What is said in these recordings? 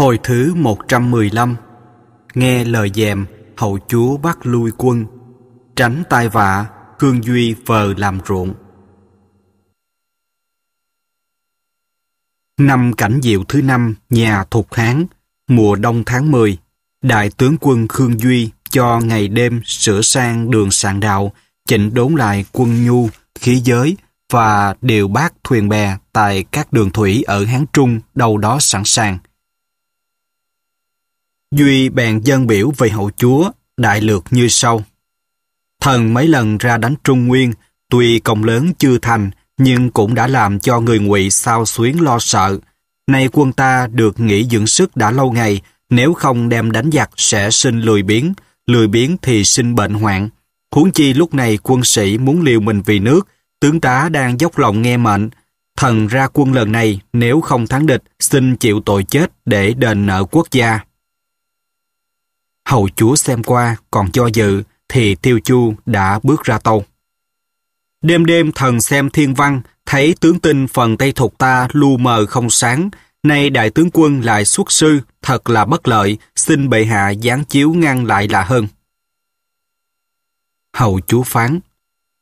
Hồi thứ 115 Nghe lời dèm hậu chúa bắt lui quân Tránh tai vạ Khương Duy vờ làm ruộng Năm cảnh diệu thứ năm nhà thuộc Hán Mùa đông tháng 10 Đại tướng quân Khương Duy cho ngày đêm sửa sang đường sạn đạo chỉnh đốn lại quân nhu, khí giới và điều bác thuyền bè tại các đường thủy ở Hán Trung đâu đó sẵn sàng – Duy bèn dân biểu về hậu chúa, đại lược như sau. Thần mấy lần ra đánh Trung Nguyên, tuy công lớn chưa thành, nhưng cũng đã làm cho người ngụy sao xuyến lo sợ. Nay quân ta được nghỉ dưỡng sức đã lâu ngày, nếu không đem đánh giặc sẽ sinh lười biếng, lười biếng thì sinh bệnh hoạn. Huống chi lúc này quân sĩ muốn liều mình vì nước, tướng tá đang dốc lòng nghe mệnh. Thần ra quân lần này, nếu không thắng địch, xin chịu tội chết để đền nợ quốc gia hầu chúa xem qua còn do dự thì tiêu chu đã bước ra tâu. Đêm đêm thần xem thiên văn, thấy tướng tinh phần Tây thuộc ta lu mờ không sáng, nay đại tướng quân lại xuất sư, thật là bất lợi, xin bệ hạ giáng chiếu ngăn lại là hơn. Hầu chúa phán,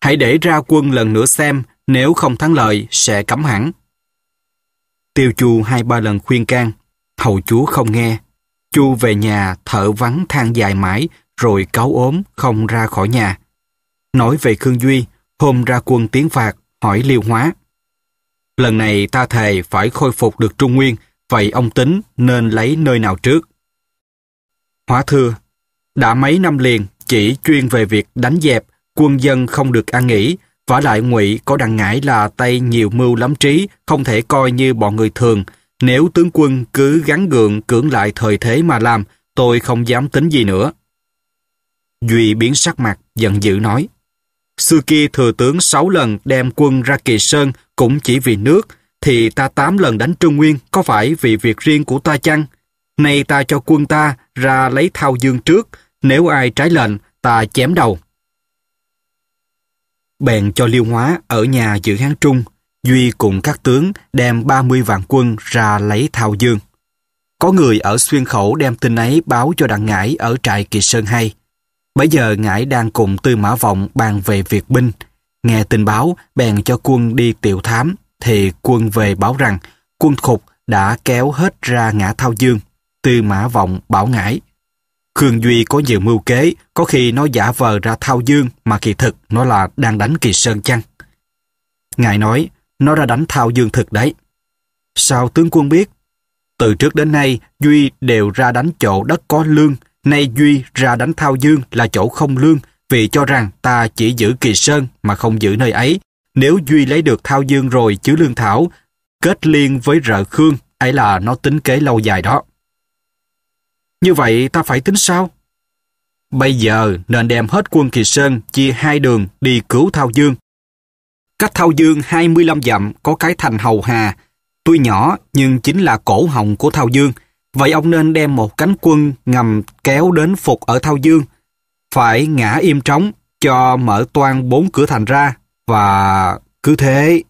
hãy để ra quân lần nữa xem, nếu không thắng lợi sẽ cấm hẳn. Tiêu chu hai ba lần khuyên can, hầu chúa không nghe, Chu về nhà thở vắng than dài mãi rồi cáu ốm không ra khỏi nhà. Nói về Khương Duy, hôm ra quân tiến phạt, hỏi Liêu Hóa. Lần này ta thề phải khôi phục được Trung Nguyên, vậy ông tính nên lấy nơi nào trước? Hóa thưa, đã mấy năm liền chỉ chuyên về việc đánh dẹp, quân dân không được an nghỉ, vả lại ngụy có đằng ngãi là tay nhiều mưu lắm trí, không thể coi như bọn người thường, nếu tướng quân cứ gắn gượng cưỡng lại thời thế mà làm, tôi không dám tính gì nữa. Duy biến sắc mặt, giận dữ nói. Xưa kia thừa tướng sáu lần đem quân ra kỳ sơn cũng chỉ vì nước, thì ta tám lần đánh Trung Nguyên có phải vì việc riêng của ta chăng? Nay ta cho quân ta ra lấy thao dương trước, nếu ai trái lệnh, ta chém đầu. Bèn cho Liêu Hóa ở nhà giữ hán trung, Duy cùng các tướng đem 30 vạn quân ra lấy Thao Dương. Có người ở xuyên khẩu đem tin ấy báo cho đặng Ngãi ở trại Kỳ Sơn hay. Bây giờ Ngãi đang cùng Tư Mã Vọng bàn về việc binh. Nghe tin báo, bèn cho quân đi tiểu thám, thì quân về báo rằng quân khục đã kéo hết ra ngã Thao Dương. Tư Mã Vọng bảo Ngãi. Khương Duy có nhiều mưu kế, có khi nó giả vờ ra Thao Dương mà kỳ thực nó là đang đánh Kỳ Sơn chăng? Ngài nói, nó ra đánh thao dương thực đấy. Sao tướng quân biết? Từ trước đến nay, Duy đều ra đánh chỗ đất có lương, nay Duy ra đánh thao dương là chỗ không lương, vì cho rằng ta chỉ giữ kỳ sơn mà không giữ nơi ấy. Nếu Duy lấy được thao dương rồi chứ lương thảo, kết liên với rợ khương, ấy là nó tính kế lâu dài đó. Như vậy ta phải tính sao? Bây giờ nên đem hết quân kỳ sơn chia hai đường đi cứu Thao Dương Cách Thao Dương 25 dặm có cái thành Hầu Hà, tuy nhỏ nhưng chính là cổ họng của Thao Dương. Vậy ông nên đem một cánh quân ngầm kéo đến phục ở Thao Dương. Phải ngã im trống cho mở toan bốn cửa thành ra và cứ thế,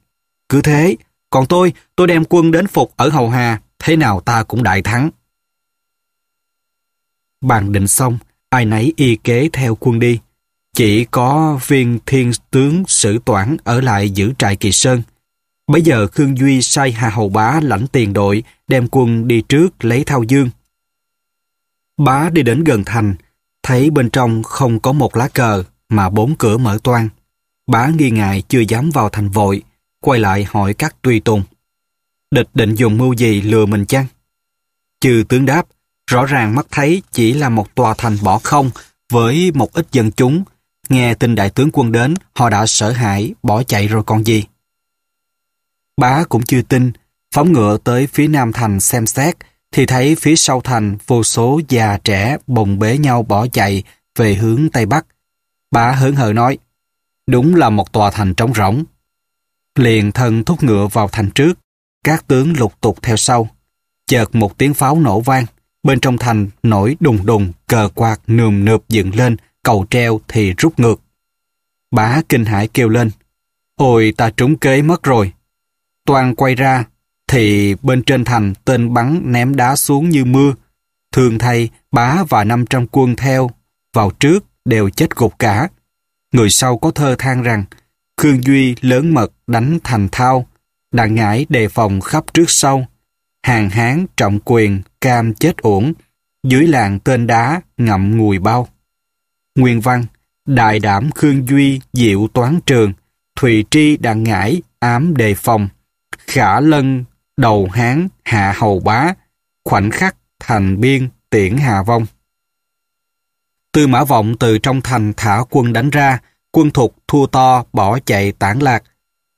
cứ thế. Còn tôi, tôi đem quân đến phục ở Hầu Hà, thế nào ta cũng đại thắng. Bàn định xong, ai nấy y kế theo quân đi. Chỉ có viên thiên tướng sử toản ở lại giữ trại kỳ sơn. Bây giờ Khương Duy sai Hà Hầu Bá lãnh tiền đội, đem quân đi trước lấy Thao Dương. Bá đi đến gần thành, thấy bên trong không có một lá cờ mà bốn cửa mở toang. Bá nghi ngại chưa dám vào thành vội, quay lại hỏi các tùy tùng. Địch định dùng mưu gì lừa mình chăng? Chư tướng đáp, rõ ràng mắt thấy chỉ là một tòa thành bỏ không với một ít dân chúng, Nghe tin đại tướng quân đến, họ đã sợ hãi, bỏ chạy rồi còn gì. Bá cũng chưa tin, phóng ngựa tới phía nam thành xem xét, thì thấy phía sau thành vô số già trẻ bồng bế nhau bỏ chạy về hướng Tây Bắc. Bá hớn hở nói, đúng là một tòa thành trống rỗng. Liền thân thúc ngựa vào thành trước, các tướng lục tục theo sau. Chợt một tiếng pháo nổ vang, bên trong thành nổi đùng đùng, cờ quạt nườm nượp dựng lên, cầu treo thì rút ngược. Bá kinh hãi kêu lên, ôi ta trúng kế mất rồi. Toàn quay ra, thì bên trên thành tên bắn ném đá xuống như mưa. Thường thay, bá và 500 quân theo, vào trước đều chết gục cả. Người sau có thơ than rằng, Khương Duy lớn mật đánh thành thao, đặng ngãi đề phòng khắp trước sau. Hàng hán trọng quyền, cam chết uổng, dưới làng tên đá ngậm ngùi bao. Nguyên Văn, Đại Đảm Khương Duy Diệu Toán Trường, Thùy Tri Đặng Ngãi Ám Đề Phòng, Khả Lân Đầu Hán Hạ Hầu Bá, Khoảnh Khắc Thành Biên Tiễn Hà Vong. Tư Mã Vọng từ trong thành thả quân đánh ra, quân thục thua to bỏ chạy tản lạc.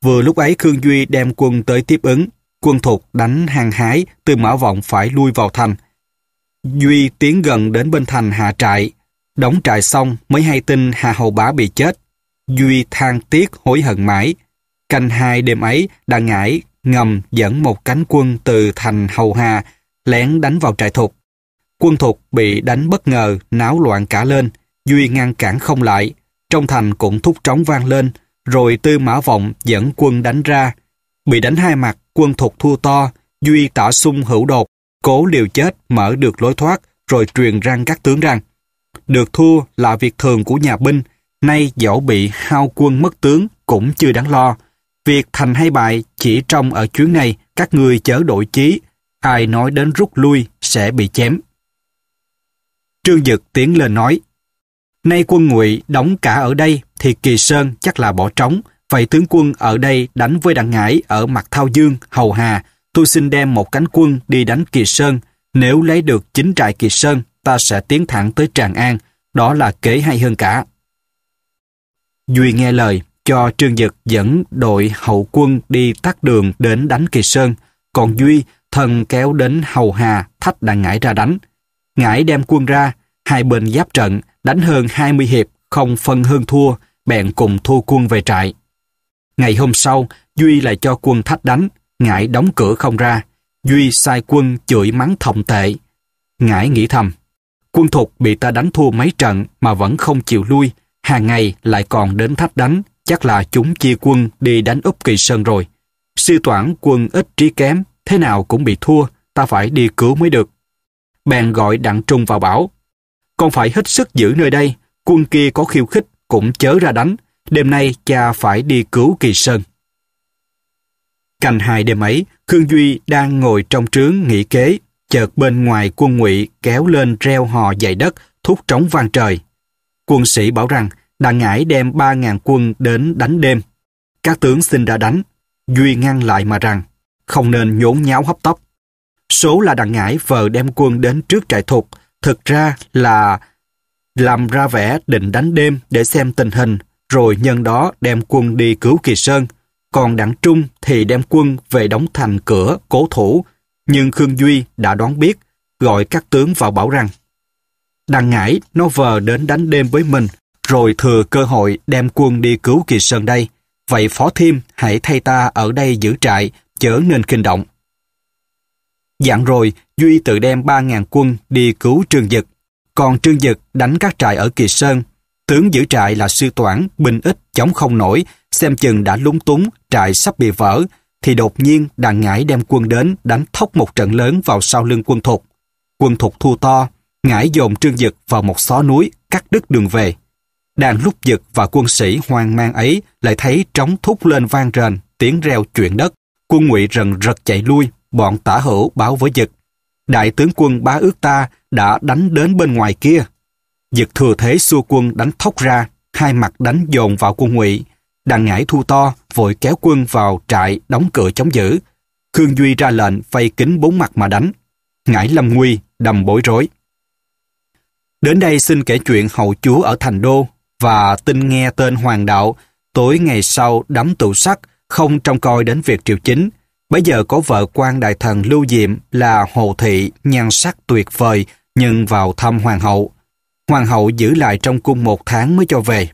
Vừa lúc ấy Khương Duy đem quân tới tiếp ứng, quân thục đánh hàng hái, Tư Mã Vọng phải lui vào thành. Duy tiến gần đến bên thành hạ trại, Đóng trại xong mới hay tin Hà Hầu Bá bị chết. Duy than tiếc hối hận mãi. Canh hai đêm ấy, đã ngãi ngầm dẫn một cánh quân từ thành Hầu Hà lén đánh vào trại thục. Quân thục bị đánh bất ngờ, náo loạn cả lên. Duy ngăn cản không lại. Trong thành cũng thúc trống vang lên, rồi Tư Mã Vọng dẫn quân đánh ra. Bị đánh hai mặt, quân thục thua to, Duy tả sung hữu đột, cố liều chết mở được lối thoát, rồi truyền răng các tướng rằng được thua là việc thường của nhà binh, nay dẫu bị hao quân mất tướng cũng chưa đáng lo. Việc thành hay bại chỉ trong ở chuyến này các người chớ đổi chí, ai nói đến rút lui sẽ bị chém. Trương Dực tiến lên nói, nay quân ngụy đóng cả ở đây thì Kỳ Sơn chắc là bỏ trống, vậy tướng quân ở đây đánh với đặng ngải ở mặt Thao Dương, Hầu Hà, tôi xin đem một cánh quân đi đánh Kỳ Sơn, nếu lấy được chính trại Kỳ Sơn ta sẽ tiến thẳng tới Tràng An, đó là kế hay hơn cả. Duy nghe lời, cho Trương Dực dẫn đội hậu quân đi tắt đường đến đánh Kỳ Sơn, còn Duy thần kéo đến Hầu Hà thách đặng Ngãi ra đánh. Ngãi đem quân ra, hai bên giáp trận, đánh hơn 20 hiệp, không phân hơn thua, bèn cùng thu quân về trại. Ngày hôm sau, Duy lại cho quân thách đánh, Ngãi đóng cửa không ra. Duy sai quân chửi mắng thọng tệ. Ngãi nghĩ thầm, Quân thục bị ta đánh thua mấy trận mà vẫn không chịu lui, hàng ngày lại còn đến thách đánh, chắc là chúng chia quân đi đánh úp kỳ sơn rồi. Sư toản quân ít trí kém, thế nào cũng bị thua, ta phải đi cứu mới được. Bèn gọi Đặng Trung vào bảo, con phải hết sức giữ nơi đây, quân kia có khiêu khích cũng chớ ra đánh, đêm nay cha phải đi cứu kỳ sơn. Cành hai đêm ấy, Khương Duy đang ngồi trong trướng nghỉ kế chợt bên ngoài quân ngụy kéo lên reo hò dày đất, thúc trống vang trời. Quân sĩ bảo rằng Đặng ngải đem ba ngàn quân đến đánh đêm. Các tướng xin ra đánh, Duy ngăn lại mà rằng, không nên nhốn nháo hấp tấp. Số là Đặng ngải vờ đem quân đến trước trại Thục, thực ra là làm ra vẻ định đánh đêm để xem tình hình, rồi nhân đó đem quân đi cứu Kỳ Sơn. Còn đặng Trung thì đem quân về đóng thành cửa, cố thủ, nhưng Khương Duy đã đoán biết, gọi các tướng vào bảo rằng Đằng Ngãi nó vờ đến đánh đêm với mình, rồi thừa cơ hội đem quân đi cứu Kỳ Sơn đây. Vậy Phó Thiêm hãy thay ta ở đây giữ trại, chớ nên kinh động. Dặn rồi, Duy tự đem 3.000 quân đi cứu Trương Dực. Còn Trương Dực đánh các trại ở Kỳ Sơn. Tướng giữ trại là Sư Toản, Bình Ích, chống không nổi, xem chừng đã lúng túng, trại sắp bị vỡ, thì đột nhiên đàn ngải đem quân đến đánh thốc một trận lớn vào sau lưng quân thục. Quân thục thua to, ngải dồn trương dực vào một xó núi, cắt đứt đường về. Đang lúc dực và quân sĩ hoang mang ấy lại thấy trống thúc lên vang rền, tiếng reo chuyện đất. Quân ngụy rần rật chạy lui, bọn tả hữu báo với dực. Đại tướng quân bá ước ta đã đánh đến bên ngoài kia. Dực thừa thế xua quân đánh thốc ra, hai mặt đánh dồn vào quân ngụy, đặng ngải thu to, vội kéo quân vào trại đóng cửa chống giữ. Khương Duy ra lệnh phay kính bốn mặt mà đánh. Ngải lâm nguy, đầm bối rối. Đến đây xin kể chuyện hậu chúa ở thành đô và tin nghe tên hoàng đạo tối ngày sau đắm tụ sắc không trông coi đến việc triều chính. Bây giờ có vợ quan đại thần Lưu Diệm là Hồ Thị nhan sắc tuyệt vời nhưng vào thăm hoàng hậu. Hoàng hậu giữ lại trong cung một tháng mới cho về.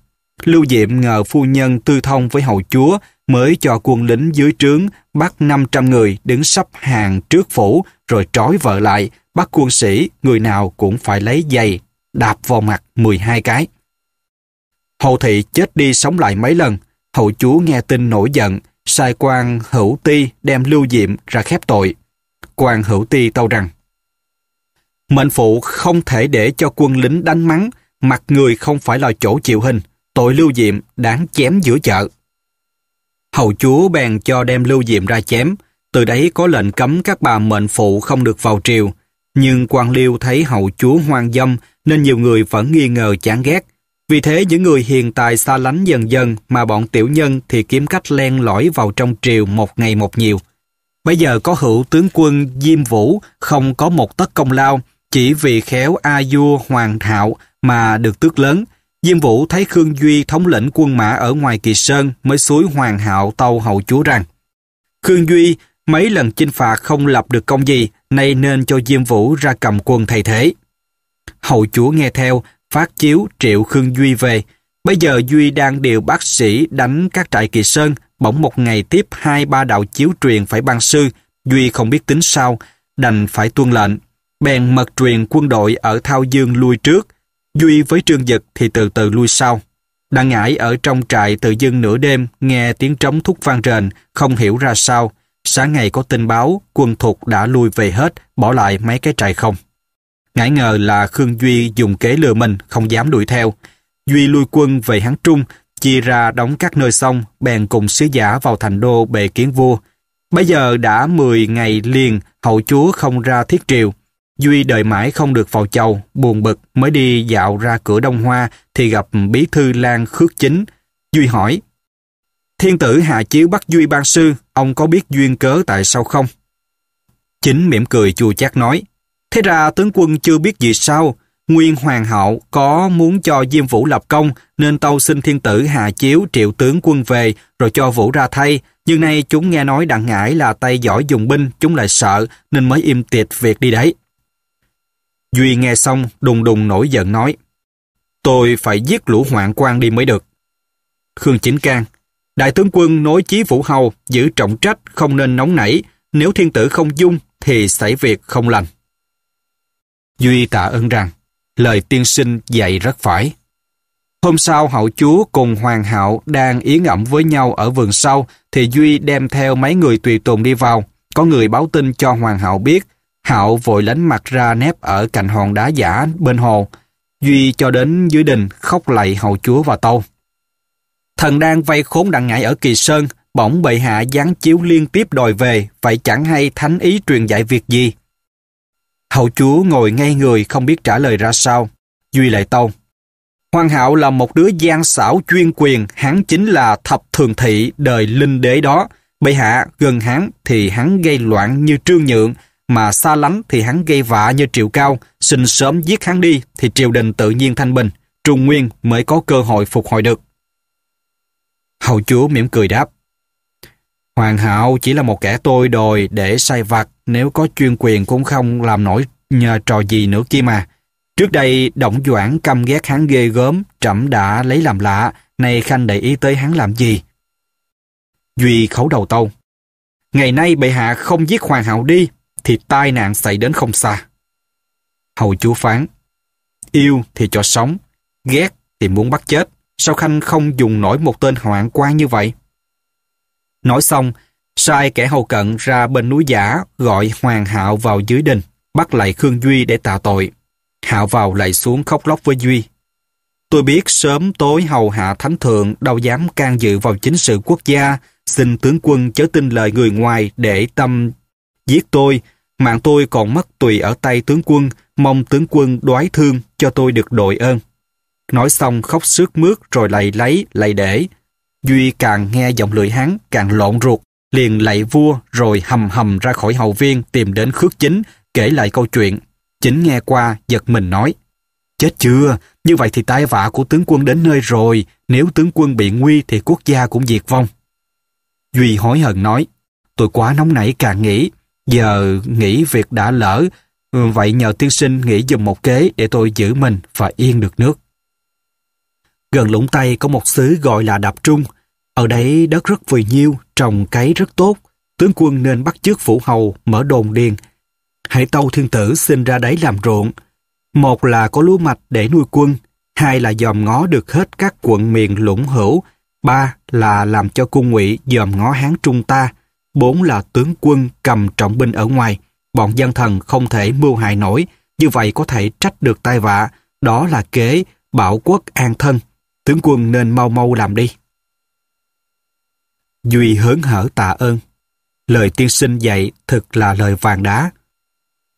Lưu Diệm ngờ phu nhân tư thông với hậu chúa mới cho quân lính dưới trướng bắt 500 người đứng sắp hàng trước phủ rồi trói vợ lại, bắt quân sĩ người nào cũng phải lấy giày, đạp vào mặt 12 cái. Hậu thị chết đi sống lại mấy lần, hậu chúa nghe tin nổi giận, sai quan hữu ti đem lưu diệm ra khép tội. Quan hữu ti tâu rằng, Mệnh phụ không thể để cho quân lính đánh mắng, mặt người không phải là chỗ chịu hình, tội lưu diệm đáng chém giữa chợ. Hầu chúa bèn cho đem lưu diệm ra chém, từ đấy có lệnh cấm các bà mệnh phụ không được vào triều. Nhưng quan liêu thấy hầu chúa hoang dâm nên nhiều người vẫn nghi ngờ chán ghét. Vì thế những người hiền tài xa lánh dần dần mà bọn tiểu nhân thì kiếm cách len lỏi vào trong triều một ngày một nhiều. Bây giờ có hữu tướng quân Diêm Vũ không có một tất công lao chỉ vì khéo A Vua Hoàng thảo mà được tước lớn Diêm Vũ thấy Khương Duy thống lĩnh quân mã ở ngoài Kỳ Sơn mới suối hoàng hạo tâu hậu chúa rằng Khương Duy mấy lần chinh phạt không lập được công gì, nay nên cho Diêm Vũ ra cầm quân thay thế. Hậu chúa nghe theo, phát chiếu triệu Khương Duy về. Bây giờ Duy đang điều bác sĩ đánh các trại Kỳ Sơn, bỗng một ngày tiếp hai ba đạo chiếu truyền phải ban sư, Duy không biết tính sao, đành phải tuân lệnh. Bèn mật truyền quân đội ở Thao Dương lui trước, Duy với trương vật thì từ từ lui sau. Đặng Ngãi ở trong trại tự dưng nửa đêm nghe tiếng trống thúc vang rền, không hiểu ra sao. Sáng ngày có tin báo, quân thuộc đã lui về hết, bỏ lại mấy cái trại không. Ngãi ngờ là Khương Duy dùng kế lừa mình, không dám đuổi theo. Duy lui quân về Hán Trung, chia ra đóng các nơi xong, bèn cùng sứ giả vào thành đô bệ kiến vua. Bây giờ đã 10 ngày liền, hậu chúa không ra thiết triều, Duy đợi mãi không được vào chầu, buồn bực mới đi dạo ra cửa Đông Hoa thì gặp bí thư Lan Khước Chính. Duy hỏi, Thiên tử hạ chiếu bắt Duy ban sư, ông có biết duyên cớ tại sao không? Chính mỉm cười chua chát nói, Thế ra tướng quân chưa biết gì sao, Nguyên Hoàng hậu có muốn cho Diêm Vũ lập công nên tâu xin thiên tử hạ chiếu triệu tướng quân về rồi cho Vũ ra thay. Nhưng nay chúng nghe nói đặng ngải là tay giỏi dùng binh, chúng lại sợ nên mới im tiệt việc đi đấy. Duy nghe xong, đùng đùng nổi giận nói. Tôi phải giết lũ hoạn quan đi mới được. Khương Chính can đại tướng quân nói chí vũ hầu giữ trọng trách không nên nóng nảy, nếu thiên tử không dung thì xảy việc không lành. Duy tạ ơn rằng, lời tiên sinh dạy rất phải. Hôm sau hậu chúa cùng hoàng hậu đang yến ẩm với nhau ở vườn sau thì Duy đem theo mấy người tùy tùng đi vào. Có người báo tin cho hoàng hậu biết Hạo vội lánh mặt ra nép ở cạnh hòn đá giả bên hồ. Duy cho đến dưới đình khóc lạy hầu chúa và tâu. Thần đang vây khốn đặng ngại ở kỳ sơn, bỗng bệ hạ giáng chiếu liên tiếp đòi về, vậy chẳng hay thánh ý truyền dạy việc gì. Hậu chúa ngồi ngay người không biết trả lời ra sao. Duy lại tâu. Hoàng hạo là một đứa gian xảo chuyên quyền, hắn chính là thập thường thị đời linh đế đó. Bệ hạ gần hắn thì hắn gây loạn như trương nhượng, mà xa lánh thì hắn gây vạ như Triệu Cao, xin sớm giết hắn đi thì triều đình tự nhiên thanh bình, Trung Nguyên mới có cơ hội phục hồi được. Hầu chúa mỉm cười đáp. Hoàng hậu chỉ là một kẻ tôi đòi để sai vặt, nếu có chuyên quyền cũng không làm nổi nhờ trò gì nữa kia mà. Trước đây, Động Doãn căm ghét hắn ghê gớm, trẫm đã lấy làm lạ, nay Khanh để ý tới hắn làm gì. Duy khấu đầu tâu. Ngày nay bệ hạ không giết hoàng hậu đi, thì tai nạn xảy đến không xa. Hầu chúa phán, yêu thì cho sống, ghét thì muốn bắt chết, sao Khanh không dùng nổi một tên hoạn quan như vậy? Nói xong, sai kẻ hầu cận ra bên núi giả gọi Hoàng Hạo vào dưới đình, bắt lại Khương Duy để tạ tội. Hạo vào lại xuống khóc lóc với Duy. Tôi biết sớm tối hầu hạ thánh thượng đâu dám can dự vào chính sự quốc gia, xin tướng quân chớ tin lời người ngoài để tâm giết tôi Mạng tôi còn mất tùy ở tay tướng quân, mong tướng quân đoái thương cho tôi được đội ơn. Nói xong khóc sướt mướt rồi lạy lấy, lạy để. Duy càng nghe giọng lưỡi hắn, càng lộn ruột, liền lạy vua rồi hầm hầm ra khỏi hậu viên tìm đến khước chính, kể lại câu chuyện. Chính nghe qua, giật mình nói. Chết chưa, như vậy thì tai vạ của tướng quân đến nơi rồi, nếu tướng quân bị nguy thì quốc gia cũng diệt vong. Duy hối hận nói, tôi quá nóng nảy càng nghĩ, Giờ nghĩ việc đã lỡ, ừ, vậy nhờ tiên sinh nghĩ dùng một kế để tôi giữ mình và yên được nước. Gần lũng Tây có một xứ gọi là Đạp Trung. Ở đấy đất rất vùi nhiêu, trồng cấy rất tốt. Tướng quân nên bắt chước phủ hầu, mở đồn điền. hãy tâu thiên tử xin ra đấy làm ruộng. Một là có lúa mạch để nuôi quân, hai là dòm ngó được hết các quận miền lũng hữu, ba là làm cho cung ngụy dòm ngó Hán Trung ta, bốn là tướng quân cầm trọng binh ở ngoài. Bọn gian thần không thể mưu hại nổi, như vậy có thể trách được tai vạ, đó là kế bảo quốc an thân. Tướng quân nên mau mau làm đi. Duy hớn hở tạ ơn. Lời tiên sinh dạy thực là lời vàng đá.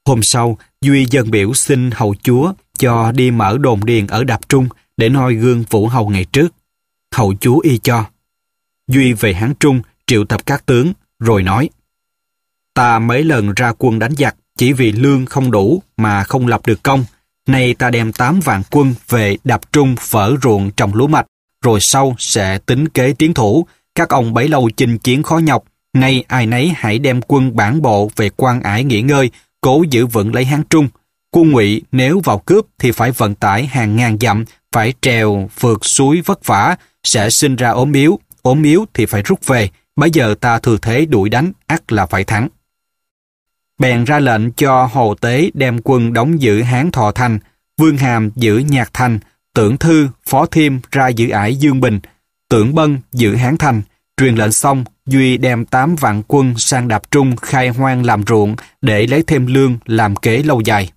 Hôm sau, Duy dân biểu xin hầu chúa cho đi mở đồn điền ở Đạp Trung để noi gương vũ hầu ngày trước. Hầu chúa y cho. Duy về Hán Trung triệu tập các tướng rồi nói Ta mấy lần ra quân đánh giặc chỉ vì lương không đủ mà không lập được công. Nay ta đem 8 vạn quân về đạp trung phở ruộng trồng lúa mạch, rồi sau sẽ tính kế tiến thủ. Các ông bấy lâu chinh chiến khó nhọc, nay ai nấy hãy đem quân bản bộ về quan ải nghỉ ngơi, cố giữ vững lấy Hán Trung. Quân ngụy nếu vào cướp thì phải vận tải hàng ngàn dặm, phải trèo, vượt suối vất vả, sẽ sinh ra ốm yếu, ốm yếu thì phải rút về, Bây giờ ta thừa thế đuổi đánh, ắt là phải thắng. Bèn ra lệnh cho Hồ Tế đem quân đóng giữ Hán Thọ thanh Vương Hàm giữ Nhạc thanh Tưởng Thư, Phó Thiêm ra giữ ải Dương Bình, Tưởng Bân giữ Hán thanh truyền lệnh xong, Duy đem tám vạn quân sang Đạp Trung khai hoang làm ruộng để lấy thêm lương làm kế lâu dài.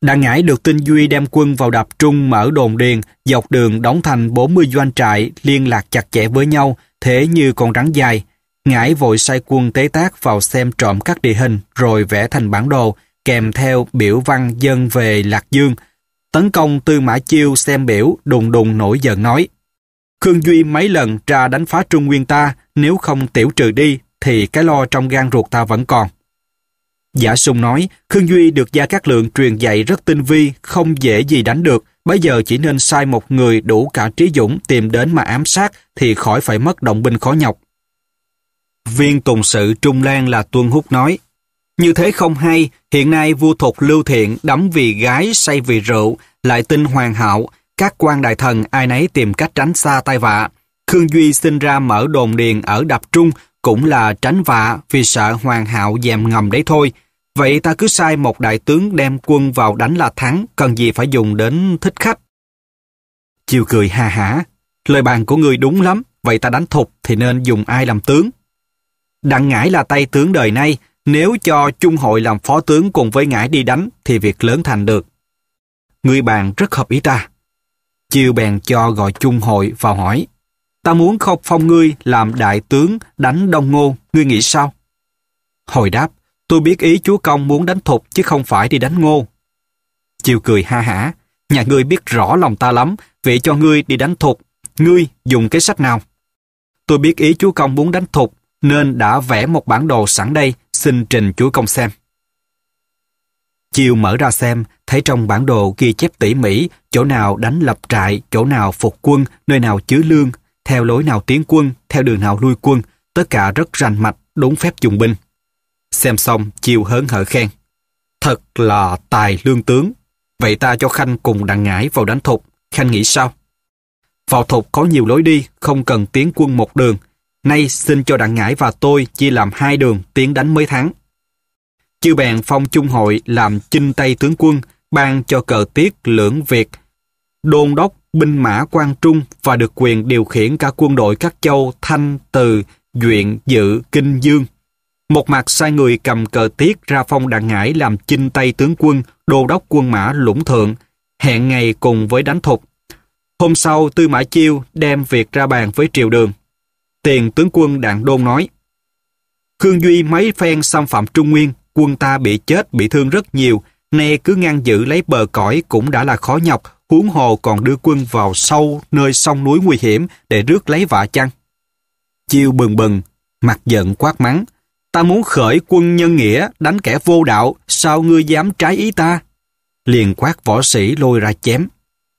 Đặng Ngãi được tin Duy đem quân vào đập Trung mở đồn điền, dọc đường đóng thành 40 doanh trại liên lạc chặt chẽ với nhau, thế như con rắn dài. Ngãi vội sai quân tế tác vào xem trộm các địa hình rồi vẽ thành bản đồ, kèm theo biểu văn dân về Lạc Dương. Tấn công Tư Mã Chiêu xem biểu đùng đùng nổi giận nói. Khương Duy mấy lần ra đánh phá Trung Nguyên ta, nếu không tiểu trừ đi thì cái lo trong gan ruột ta vẫn còn. Giả sung nói, Khương Duy được Gia Cát Lượng truyền dạy rất tinh vi, không dễ gì đánh được. Bây giờ chỉ nên sai một người đủ cả trí dũng tìm đến mà ám sát thì khỏi phải mất động binh khó nhọc. Viên Tùng Sự Trung Lan là Tuân Húc nói, như thế không hay, hiện nay vua thục Lưu Thiện đắm vì gái say vì rượu, lại tin hoàng hậu, các quan đại thần ai nấy tìm cách tránh xa tai vạ. Khương Duy sinh ra mở đồn điền ở Đập Trung cũng là tránh vạ vì sợ hoàng hậu dèm ngầm đấy thôi. Vậy ta cứ sai một đại tướng đem quân vào đánh là thắng, cần gì phải dùng đến thích khách. Chiều cười hà hả, lời bàn của ngươi đúng lắm, vậy ta đánh thục thì nên dùng ai làm tướng? Đặng ngải là tay tướng đời nay, nếu cho Trung hội làm phó tướng cùng với ngải đi đánh thì việc lớn thành được. Ngươi bàn rất hợp ý ta. Chiều bèn cho gọi Trung hội vào hỏi. Ta muốn không phong ngươi làm đại tướng đánh Đông Ngô, ngươi nghĩ sao? Hồi đáp, Tôi biết ý chúa công muốn đánh thục chứ không phải đi đánh ngô. Chiều cười ha hả, nhà ngươi biết rõ lòng ta lắm, vậy cho ngươi đi đánh thục, ngươi dùng cái sách nào? Tôi biết ý chúa công muốn đánh thục, nên đã vẽ một bản đồ sẵn đây, xin trình chúa công xem. Chiều mở ra xem, thấy trong bản đồ ghi chép tỉ mỉ, chỗ nào đánh lập trại, chỗ nào phục quân, nơi nào chứa lương, theo lối nào tiến quân, theo đường nào lui quân, tất cả rất rành mạch, đúng phép dùng binh. Xem xong, chiều hớn hở khen. Thật là tài lương tướng. Vậy ta cho Khanh cùng đặng ngải vào đánh thục. Khanh nghĩ sao? Vào thục có nhiều lối đi, không cần tiến quân một đường. Nay xin cho đặng ngải và tôi chia làm hai đường tiến đánh mới thắng. Chư bèn phong trung hội làm chinh tây tướng quân, ban cho cờ tiết lưỡng Việt, đôn đốc binh mã quan trung và được quyền điều khiển cả quân đội các châu Thanh, Từ, Duyện, Dự, Kinh Dương. Một mặt sai người cầm cờ tiết ra phong đặng ngải làm chinh tay tướng quân, đô đốc quân mã lũng thượng, hẹn ngày cùng với đánh thục. Hôm sau, Tư Mã Chiêu đem việc ra bàn với triều đường. Tiền tướng quân Đặng Đôn nói, Khương Duy mấy phen xâm phạm Trung Nguyên, quân ta bị chết, bị thương rất nhiều, nay cứ ngăn giữ lấy bờ cõi cũng đã là khó nhọc, huống hồ còn đưa quân vào sâu nơi sông núi nguy hiểm để rước lấy vạ chăng. Chiêu bừng bừng, mặt giận quát mắng, ta muốn khởi quân nhân nghĩa, đánh kẻ vô đạo, sao ngươi dám trái ý ta? Liền quát võ sĩ lôi ra chém.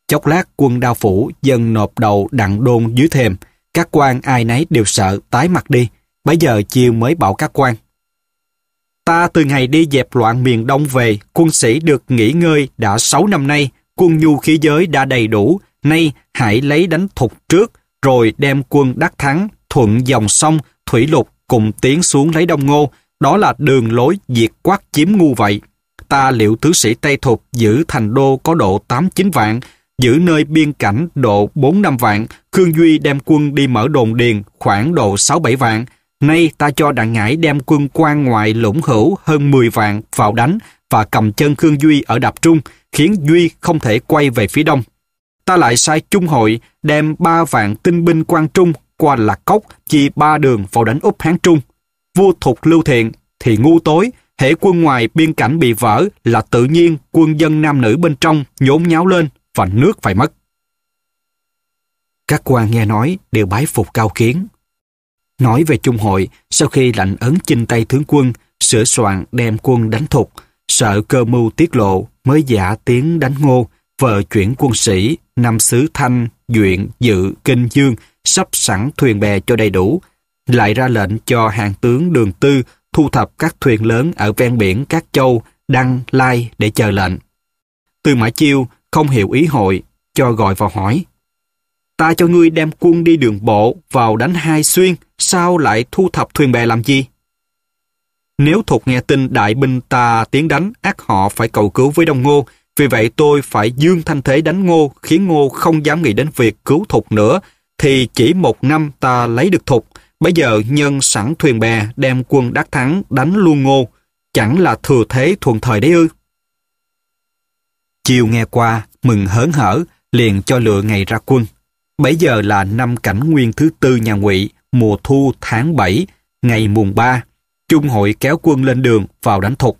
Chốc lát quân đao phủ dần nộp đầu đặng đôn dưới thềm, các quan ai nấy đều sợ tái mặt đi, bấy giờ chiêu mới bảo các quan. Ta từ ngày đi dẹp loạn miền Đông về, quân sĩ được nghỉ ngơi đã 6 năm nay, quân nhu khí giới đã đầy đủ, nay hãy lấy đánh thục trước, rồi đem quân đắc thắng, thuận dòng sông, thủy lục cùng tiến xuống lấy đông ngô, đó là đường lối diệt quát chiếm ngu vậy. Ta liệu thứ sĩ Tây Thục giữ thành đô có độ tám chín vạn, giữ nơi biên cảnh độ bốn năm vạn, Khương Duy đem quân đi mở đồn điền khoảng độ sáu bảy vạn. Nay ta cho đặng ngải đem quân quan ngoại lũng hữu hơn mười vạn vào đánh và cầm chân Khương Duy ở đập trung, khiến Duy không thể quay về phía đông. Ta lại sai Trung hội đem ba vạn tinh binh quan trung qua Lạc Cốc, chia ba đường vào đánh Úc Hán Trung. Vua thục Lưu Thiện thì ngu tối, hệ quân ngoài biên cảnh bị vỡ là tự nhiên quân dân nam nữ bên trong nhốn nháo lên và nước phải mất. Các quan nghe nói đều bái phục cao kiến. Nói về Trung hội, sau khi lệnh ấn chinh tay tướng quân, sửa soạn đem quân đánh thục, sợ cơ mưu tiết lộ mới giả tiếng đánh ngô, vợ chuyển quân sĩ, năm xứ Thanh, Duyện, Dự, Kinh Dương sắp sẵn thuyền bè cho đầy đủ, lại ra lệnh cho hàng tướng đường tư thu thập các thuyền lớn ở ven biển các châu, đăng, lai để chờ lệnh. Từ Mã Chiêu không hiểu ý hội, cho gọi vào hỏi. Ta cho ngươi đem quân đi đường bộ vào đánh hai xuyên, sao lại thu thập thuyền bè làm gì? Nếu thuộc nghe tin đại binh ta tiến đánh, ác họ phải cầu cứu với Đông Ngô, vì vậy tôi phải dương thanh thế đánh Ngô, khiến Ngô không dám nghĩ đến việc cứu thục nữa, thì chỉ một năm ta lấy được thục. Bây giờ nhân sẵn thuyền bè đem quân đắc thắng đánh luôn ngô, chẳng là thừa thế thuận thời đấy ư. Chiều nghe qua, mừng hớn hở, liền cho lựa ngày ra quân. Bấy giờ là năm cảnh nguyên thứ tư nhà ngụy, mùa thu tháng 7, ngày mùng 3, Trung hội kéo quân lên đường vào đánh thục.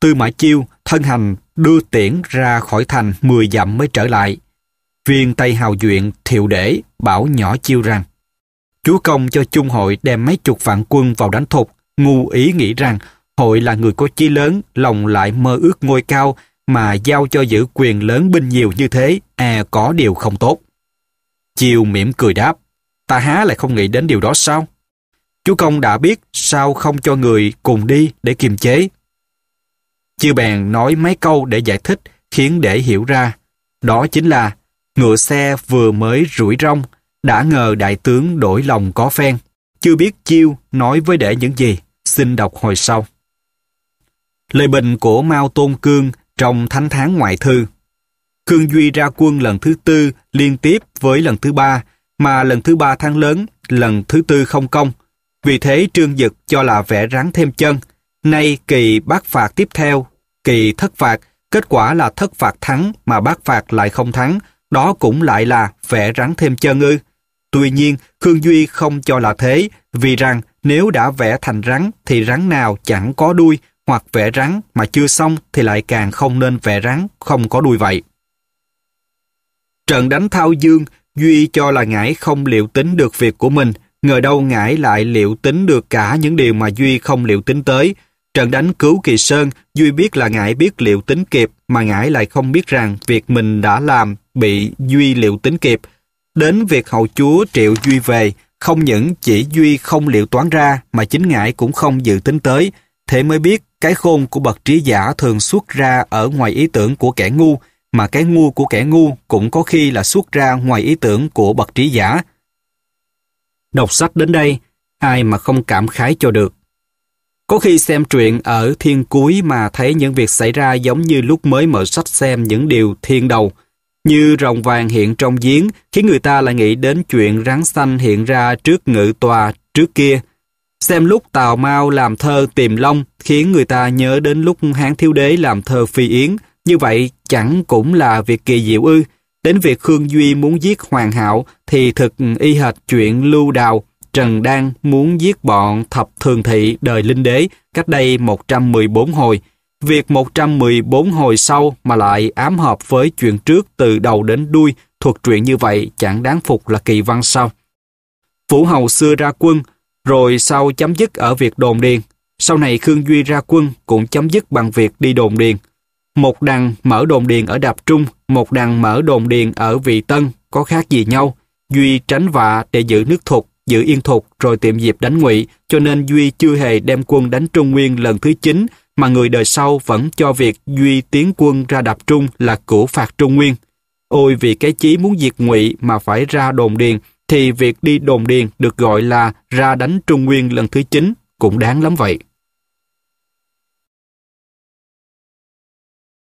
Tư Mã Chiêu thân hành đưa tiễn ra khỏi thành 10 dặm mới trở lại viên tây hào duyện thiệu để bảo nhỏ chiêu rằng chúa công cho chung hội đem mấy chục vạn quân vào đánh thục ngu ý nghĩ rằng hội là người có chí lớn lòng lại mơ ước ngôi cao mà giao cho giữ quyền lớn binh nhiều như thế e có điều không tốt chiêu mỉm cười đáp ta há lại không nghĩ đến điều đó sao chúa công đã biết sao không cho người cùng đi để kiềm chế chiêu bèn nói mấy câu để giải thích khiến để hiểu ra đó chính là Ngựa xe vừa mới rủi rong, đã ngờ đại tướng đổi lòng có phen. Chưa biết chiêu nói với để những gì, xin đọc hồi sau. Lời bình của Mao Tôn Cương trong Thánh Tháng Ngoại Thư Cương Duy ra quân lần thứ tư liên tiếp với lần thứ ba, mà lần thứ ba tháng lớn, lần thứ tư không công. Vì thế Trương Dực cho là vẽ rắn thêm chân. Nay kỳ bác phạt tiếp theo, kỳ thất phạt, kết quả là thất phạt thắng mà bác phạt lại không thắng, đó cũng lại là vẽ rắn thêm chân ư. Tuy nhiên, Khương Duy không cho là thế, vì rằng nếu đã vẽ thành rắn thì rắn nào chẳng có đuôi, hoặc vẽ rắn mà chưa xong thì lại càng không nên vẽ rắn không có đuôi vậy. Trận đánh Thao Dương, Duy cho là Ngải không liệu tính được việc của mình, ngờ đâu Ngải lại liệu tính được cả những điều mà Duy không liệu tính tới. Trận đánh cứu Kỳ Sơn, Duy biết là Ngải biết liệu tính kịp, mà Ngải lại không biết rằng việc mình đã làm bị Duy liệu tính kịp. Đến việc hậu chúa triệu Duy về, không những chỉ Duy không liệu toán ra mà chính ngại cũng không dự tính tới. Thế mới biết cái khôn của bậc trí giả thường xuất ra ở ngoài ý tưởng của kẻ ngu, mà cái ngu của kẻ ngu cũng có khi là xuất ra ngoài ý tưởng của bậc trí giả. Đọc sách đến đây, ai mà không cảm khái cho được. Có khi xem truyện ở thiên cuối mà thấy những việc xảy ra giống như lúc mới mở sách xem những điều thiên đầu, như rồng vàng hiện trong giếng, khiến người ta lại nghĩ đến chuyện rắn xanh hiện ra trước ngự tòa trước kia. Xem lúc Tào Mao làm thơ tìm Long khiến người ta nhớ đến lúc Hán Thiếu Đế làm thơ Phi Yến, như vậy chẳng cũng là việc kỳ diệu ư. Đến việc Khương Duy muốn giết Hoàng Hạo thì thực y hệt chuyện Lưu Đào, Trần Đan muốn giết bọn thập thường thị đời Linh Đế cách đây 114 hồi. Việc 114 hồi sau mà lại ám hợp với chuyện trước từ đầu đến đuôi thuật truyện như vậy chẳng đáng phục là kỳ văn sao. Vũ Hầu xưa ra quân, rồi sau chấm dứt ở việc đồn điền. Sau này Khương Duy ra quân cũng chấm dứt bằng việc đi đồn điền. Một đằng mở đồn điền ở Đạp Trung, một đằng mở đồn điền ở Vị Tân, có khác gì nhau. Duy tránh vạ để giữ nước thục, giữ yên thục rồi tiệm dịp đánh ngụy, cho nên Duy chưa hề đem quân đánh Trung Nguyên lần thứ 9 mà người đời sau vẫn cho việc duy tiến quân ra đạp trung là cửu phạt trung nguyên. Ôi vì cái chí muốn diệt ngụy mà phải ra đồn điền, thì việc đi đồn điền được gọi là ra đánh trung nguyên lần thứ chín cũng đáng lắm vậy.